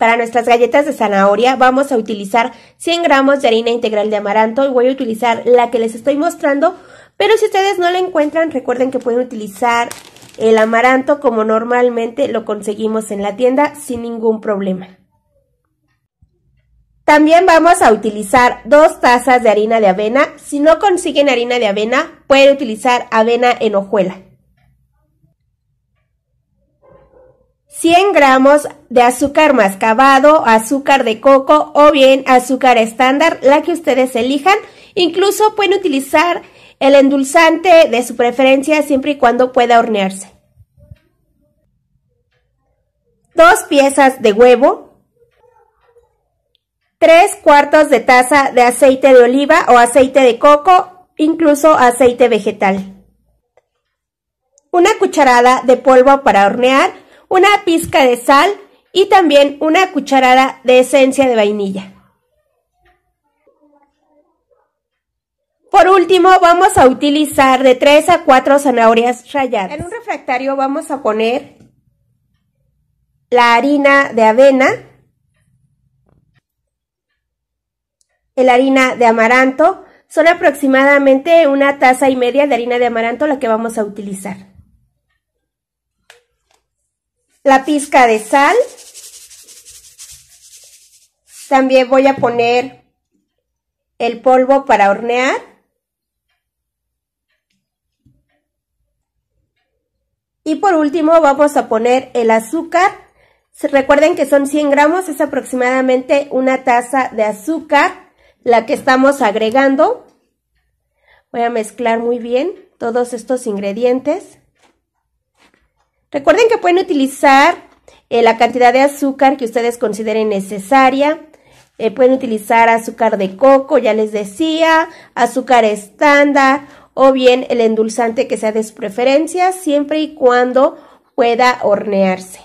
Para nuestras galletas de zanahoria vamos a utilizar 100 gramos de harina integral de amaranto. Voy a utilizar la que les estoy mostrando, pero si ustedes no la encuentran, recuerden que pueden utilizar el amaranto como normalmente lo conseguimos en la tienda sin ningún problema. También vamos a utilizar dos tazas de harina de avena. Si no consiguen harina de avena, pueden utilizar avena en hojuela. 100 gramos de azúcar mascabado, azúcar de coco o bien azúcar estándar, la que ustedes elijan. Incluso pueden utilizar el endulzante de su preferencia siempre y cuando pueda hornearse. Dos piezas de huevo. Tres cuartos de taza de aceite de oliva o aceite de coco, incluso aceite vegetal. Una cucharada de polvo para hornear una pizca de sal y también una cucharada de esencia de vainilla. Por último, vamos a utilizar de 3 a 4 zanahorias ralladas. En un refractario vamos a poner la harina de avena, la harina de amaranto, son aproximadamente una taza y media de harina de amaranto la que vamos a utilizar la pizca de sal. También voy a poner el polvo para hornear. Y por último vamos a poner el azúcar. Recuerden que son 100 gramos, es aproximadamente una taza de azúcar la que estamos agregando. Voy a mezclar muy bien todos estos ingredientes. Recuerden que pueden utilizar eh, la cantidad de azúcar que ustedes consideren necesaria. Eh, pueden utilizar azúcar de coco, ya les decía, azúcar estándar o bien el endulzante que sea de su preferencia, siempre y cuando pueda hornearse.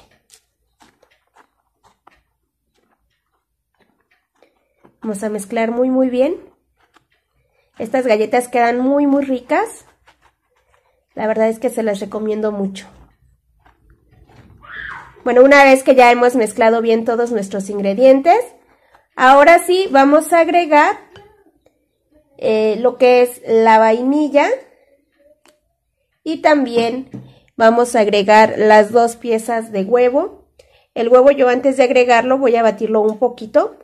Vamos a mezclar muy muy bien. Estas galletas quedan muy muy ricas. La verdad es que se las recomiendo mucho. Bueno, una vez que ya hemos mezclado bien todos nuestros ingredientes, ahora sí vamos a agregar eh, lo que es la vainilla y también vamos a agregar las dos piezas de huevo. El huevo yo antes de agregarlo voy a batirlo un poquito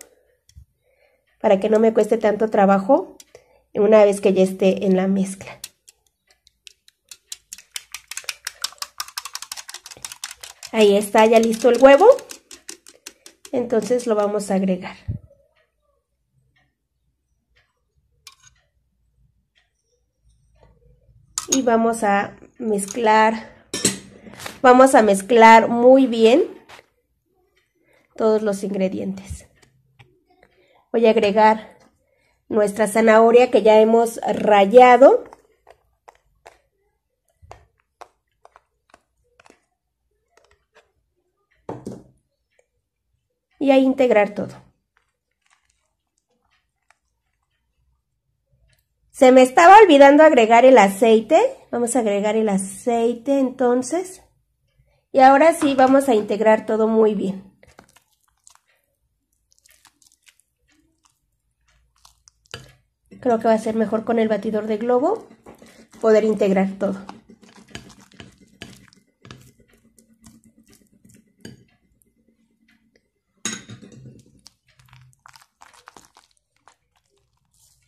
para que no me cueste tanto trabajo una vez que ya esté en la mezcla. Ahí está ya listo el huevo. Entonces lo vamos a agregar. Y vamos a mezclar. Vamos a mezclar muy bien todos los ingredientes. Voy a agregar nuestra zanahoria que ya hemos rallado y a integrar todo. Se me estaba olvidando agregar el aceite. Vamos a agregar el aceite entonces. Y ahora sí vamos a integrar todo muy bien. Creo que va a ser mejor con el batidor de globo poder integrar todo.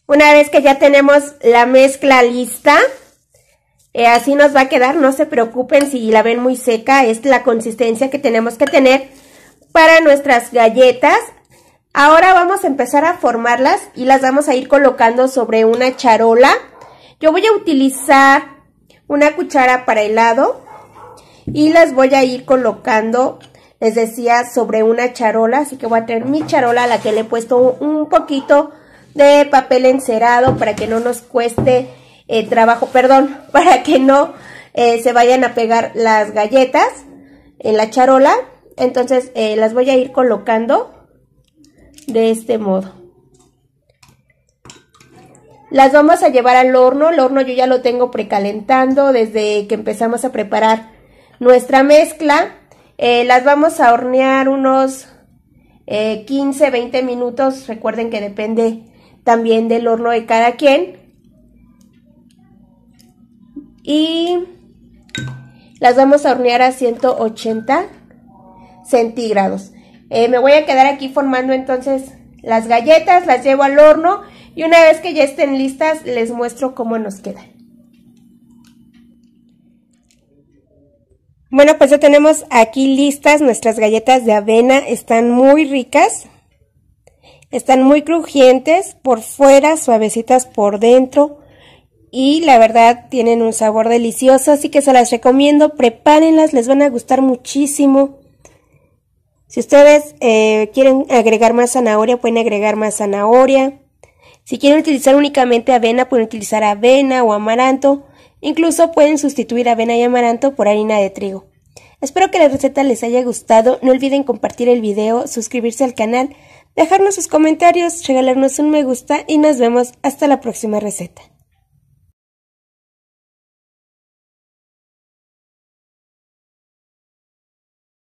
Una vez que ya tenemos la mezcla lista, eh, así nos va a quedar, no se preocupen si la ven muy seca, es la consistencia que tenemos que tener para nuestras galletas. Ahora vamos a empezar a formarlas y las vamos a ir colocando sobre una charola. Yo voy a utilizar una cuchara para helado y las voy a ir colocando, les decía, sobre una charola. Así que voy a tener mi charola a la que le he puesto un poquito de papel encerado para que no nos cueste eh, trabajo, perdón, para que no eh, se vayan a pegar las galletas en la charola. Entonces eh, las voy a ir colocando de este modo. Las vamos a llevar al horno. El horno yo ya lo tengo precalentando desde que empezamos a preparar nuestra mezcla. las vamos a hornear unos 15, 20 minutos. Recuerden que depende también del horno de cada quien. Y las vamos a hornear a 180 centígrados. Eh, me voy a quedar aquí formando entonces las galletas, las llevo al horno y una vez que ya estén listas les muestro cómo nos quedan. Bueno, pues ya tenemos aquí listas nuestras galletas de avena, están muy ricas. Están muy crujientes por fuera, suavecitas por dentro y la verdad tienen un sabor delicioso, así que se las recomiendo, prepárenlas, les van a gustar muchísimo. Si ustedes eh, quieren agregar más zanahoria, pueden agregar más zanahoria. Si quieren utilizar únicamente avena, pueden utilizar avena o amaranto. Incluso pueden sustituir avena y amaranto por harina de trigo. Espero que la receta les haya gustado. No olviden compartir el video, suscribirse al canal dejarnos sus comentarios, regalarnos un me gusta y nos vemos hasta la próxima receta.